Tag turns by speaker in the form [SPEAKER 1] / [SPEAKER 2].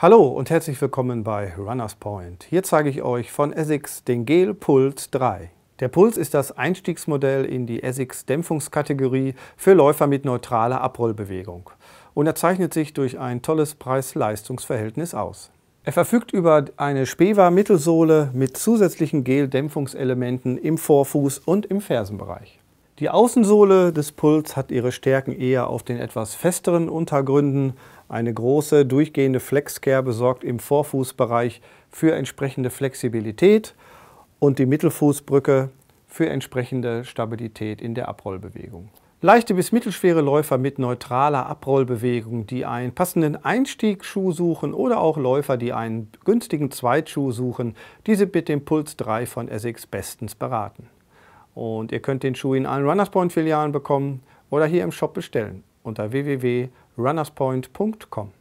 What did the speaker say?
[SPEAKER 1] Hallo und herzlich willkommen bei Runners Point. Hier zeige ich euch von Essex den Gel Puls 3. Der Puls ist das Einstiegsmodell in die Essex Dämpfungskategorie für Läufer mit neutraler Abrollbewegung und er zeichnet sich durch ein tolles Preis-Leistungs-Verhältnis aus. Er verfügt über eine Spewa Mittelsohle mit zusätzlichen Gel-Dämpfungselementen im Vorfuß und im Fersenbereich. Die Außensohle des Puls hat ihre Stärken eher auf den etwas festeren Untergründen, eine große durchgehende Flexkerbe sorgt im Vorfußbereich für entsprechende Flexibilität und die Mittelfußbrücke für entsprechende Stabilität in der Abrollbewegung. Leichte bis mittelschwere Läufer mit neutraler Abrollbewegung, die einen passenden Einstiegsschuh suchen oder auch Läufer, die einen günstigen Zweitschuh suchen, diese mit dem Puls 3 von Essex bestens beraten. Und ihr könnt den Schuh in allen Runners Point Filialen bekommen oder hier im Shop bestellen unter www runnerspoint.com.